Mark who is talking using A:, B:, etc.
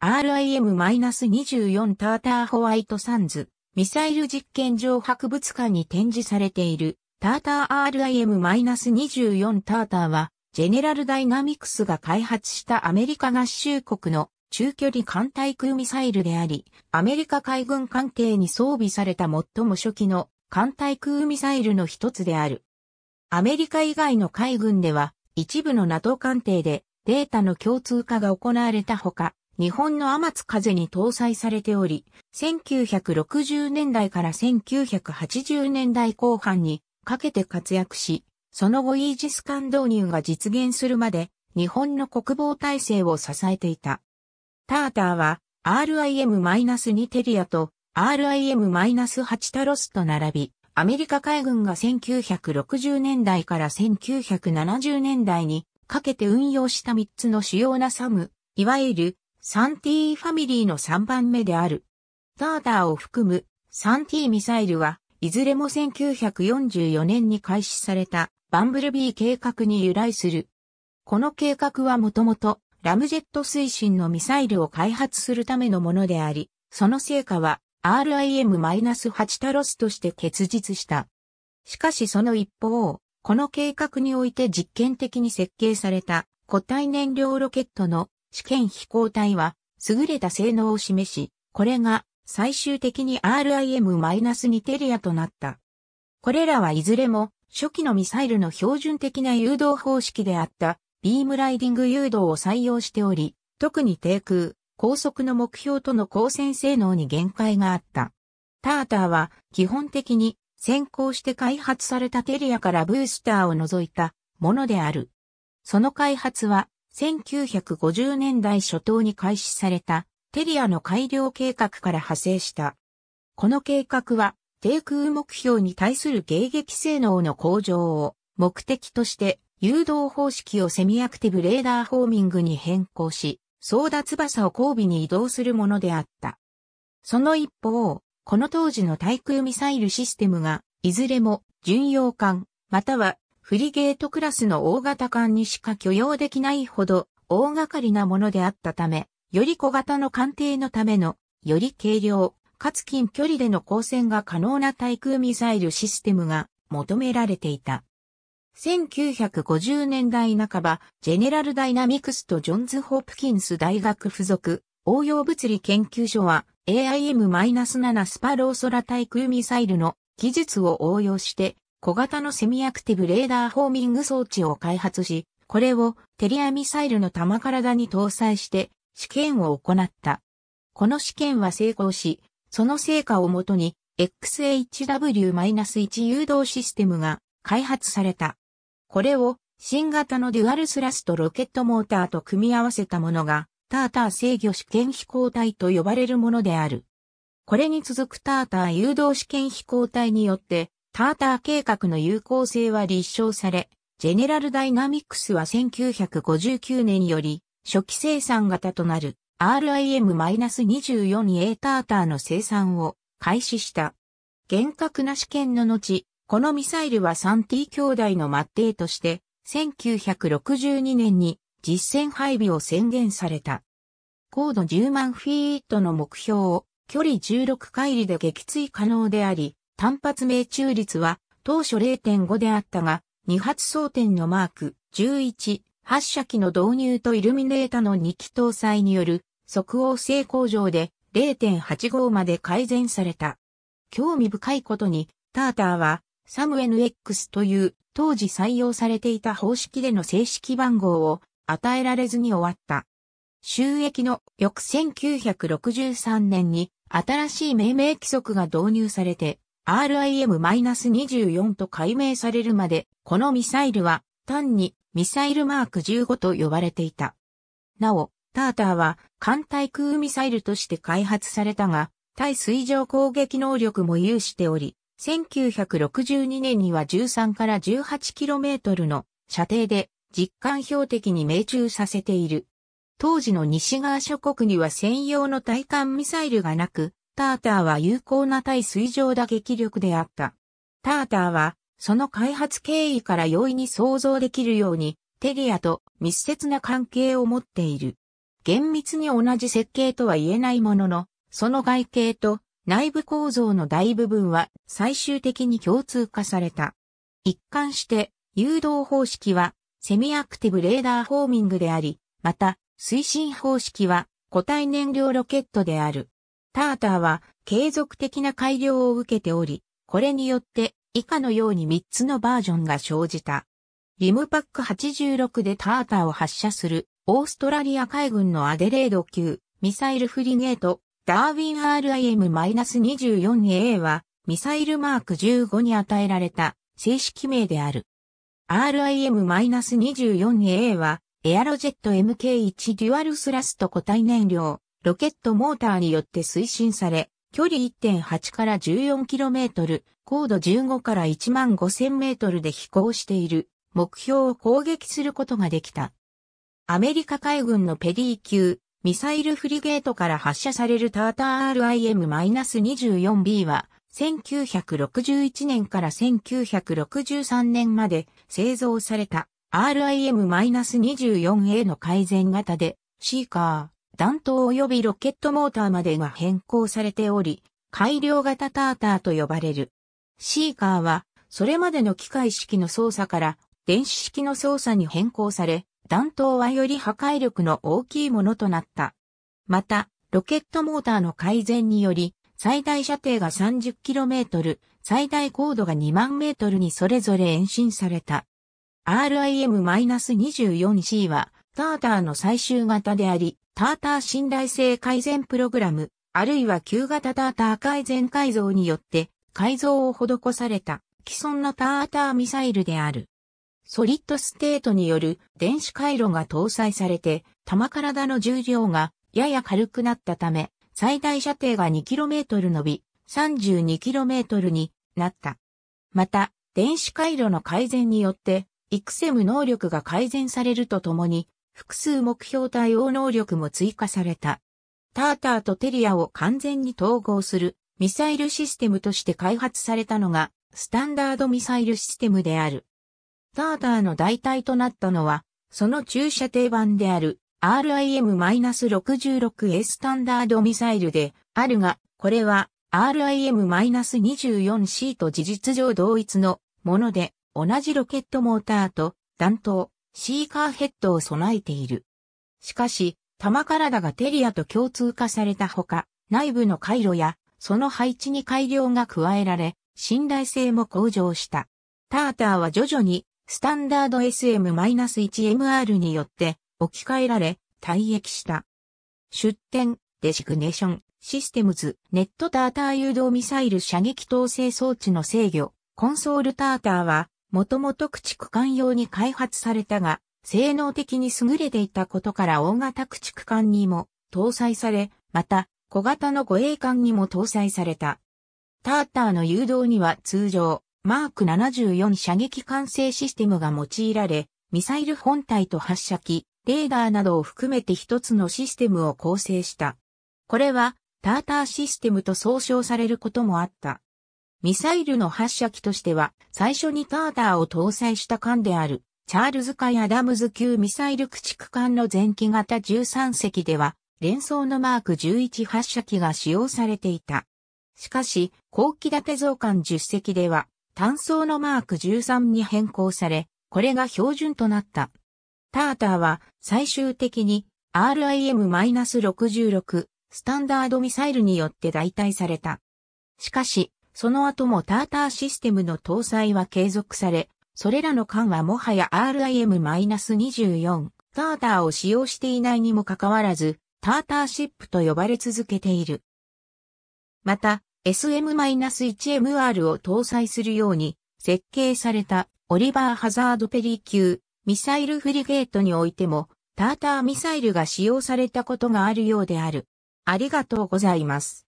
A: RIM-24 ターターホワイトサンズ、ミサイル実験場博物館に展示されている、ターター RIM-24 ターターは、ジェネラルダイナミクスが開発したアメリカ合衆国の中距離艦対空ミサイルであり、アメリカ海軍艦艇に装備された最も初期の艦対空ミサイルの一つである。アメリカ以外の海軍では、一部の NATO 艦艇でデータの共通化が行われたほか、日本の天津風に搭載されており、1960年代から1980年代後半にかけて活躍し、その後イージス艦導入が実現するまで日本の国防体制を支えていた。ターターは RIM-2 テリアと RIM-8 タロスと並び、アメリカ海軍が1960年代から1970年代にかけて運用した3つの主要なサム、いわゆるサンティファミリーの3番目である。ターターを含むサンティミサイルは、いずれも1944年に開始されたバンブルビー計画に由来する。この計画はもともとラムジェット推進のミサイルを開発するためのものであり、その成果は RIM-8 タロスとして結実した。しかしその一方、この計画において実験的に設計された固体燃料ロケットの試験飛行体は優れた性能を示し、これが最終的に RIM-2 テリアとなった。これらはいずれも初期のミサイルの標準的な誘導方式であったビームライディング誘導を採用しており、特に低空、高速の目標との光線性能に限界があった。ターターは基本的に先行して開発されたテリアからブースターを除いたものである。その開発は1950年代初頭に開始されたテリアの改良計画から派生した。この計画は低空目標に対する迎撃性能の向上を目的として誘導方式をセミアクティブレーダーホーミングに変更し、ソ田翼を交尾に移動するものであった。その一方、この当時の対空ミサイルシステムが、いずれも巡洋艦、またはフリゲートクラスの大型艦にしか許容できないほど大掛かりなものであったため、より小型の艦艇のための、より軽量、かつ近距離での光線が可能な対空ミサイルシステムが求められていた。1950年代半ば、ジェネラルダイナミクスとジョンズ・ホープキンス大学附属応用物理研究所は AIM-7 スパローソラ対空ミサイルの技術を応用して小型のセミアクティブレーダーホーミング装置を開発し、これをテリアミサイルの弾体に搭載して試験を行った。この試験は成功し、その成果をもとに XHW-1 誘導システムが開発された。これを新型のデュアルスラストロケットモーターと組み合わせたものがターター制御試験飛行体と呼ばれるものである。これに続くターター誘導試験飛行体によってターター計画の有効性は立証され、ジェネラルダイナミックスは1959年より初期生産型となる RIM-24A ターターの生産を開始した。厳格な試験の後、このミサイルは 3T 兄弟の末裔として、1962年に実戦配備を宣言された。高度10万フィートの目標を距離16回りで撃墜可能であり、単発命中率は当初0.5であったが、2発装填のマーク11発射機の導入とイルミネータの2機搭載による即応性向上で0.85まで改善された。興味深いことに、ターターはサム NX という当時採用されていた方式での正式番号を与えられずに終わった。収益の翌1963年に新しい命名規則が導入されて、RIM-24 と解明されるまで、このミサイルは単にミサイルマーク15と呼ばれていた。なお、ターターは艦対空ミサイルとして開発されたが、対水上攻撃能力も有しており、1962年には13から 18km の射程で実艦標的に命中させている。当時の西側諸国には専用の対艦ミサイルがなく、ターターは有効な対水上打撃力であった。ターターは、その開発経緯から容易に想像できるように、テリアと密接な関係を持っている。厳密に同じ設計とは言えないものの、その外形と内部構造の大部分は最終的に共通化された。一貫して誘導方式はセミアクティブレーダーホーミングであり、また推進方式は固体燃料ロケットである。ターターは継続的な改良を受けており、これによって以下のように3つのバージョンが生じた。リムパック86でターターを発射するオーストラリア海軍のアデレード級ミサイルフリゲートダーウィン RIM-24A はミサイルマーク15に与えられた正式名である。RIM-24A はエアロジェット MK1 デュアルスラスト固体燃料ロケットモーターによって推進され、距離1.8から 14km、高度15から1万 5000m で飛行している目標を攻撃することができた。アメリカ海軍のペリー級、ミサイルフリゲートから発射されるターター RIM-24B は、1961年から1963年まで製造された RIM-24A の改善型で、シーカ弾頭及びロケットモーターまでが変更されており、改良型ターターと呼ばれる。シーカーは、それまでの機械式の操作から電子式の操作に変更され、弾頭はより破壊力の大きいものとなった。また、ロケットモーターの改善により、最大射程が 30km、最大高度が2万メートルにそれぞれ延伸された。RIM-24C は、ターターの最終型であり、ターター信頼性改善プログラム、あるいは旧型ターター改善改造によって改造を施された既存のターターミサイルである。ソリッドステートによる電子回路が搭載されて、弾体の重量がやや軽くなったため、最大射程が 2km 伸び、32km になった。また、電子回路の改善によって、イクセム能力が改善されるとともに、複数目標対応能力も追加された。ターターとテリアを完全に統合するミサイルシステムとして開発されたのがスタンダードミサイルシステムである。ターターの代替となったのは、その駐射定番である RIM-66A スタンダードミサイルであるが、これは RIM-24C と事実上同一のもので、同じロケットモーターと弾頭、シーカーヘッドを備えている。しかし、玉体がテリアと共通化されたほか、内部の回路やその配置に改良が加えられ、信頼性も向上した。ターターは徐々にスタンダード SM-1MR によって置き換えられ、退役した。出展、デシグネーション、システムズ、ネットターター誘導ミサイル射撃統制装置の制御、コンソールターターは、もともと駆逐艦用に開発されたが、性能的に優れていたことから大型駆逐艦にも搭載され、また小型の護衛艦にも搭載された。ターターの誘導には通常、マーク74射撃管制システムが用いられ、ミサイル本体と発射機、レーダーなどを含めて一つのシステムを構成した。これは、ターターシステムと総称されることもあった。ミサイルの発射機としては、最初にターターを搭載した艦である、チャールズ海アダムズ級ミサイル駆逐艦の前期型13隻では、連装のマーク11発射機が使用されていた。しかし、後期建て造艦10隻では、単装のマーク13に変更され、これが標準となった。ターターは最終的に RIM-66 スタンダードミサイルによって代替された。しかし、その後もターターシステムの搭載は継続され、それらの間はもはや RIM-24 ターターを使用していないにもかかわらず、ターターシップと呼ばれ続けている。また、SM-1MR を搭載するように設計されたオリバー・ハザード・ペリー級ミサイルフリゲートにおいてもターターミサイルが使用されたことがあるようである。ありがとうございます。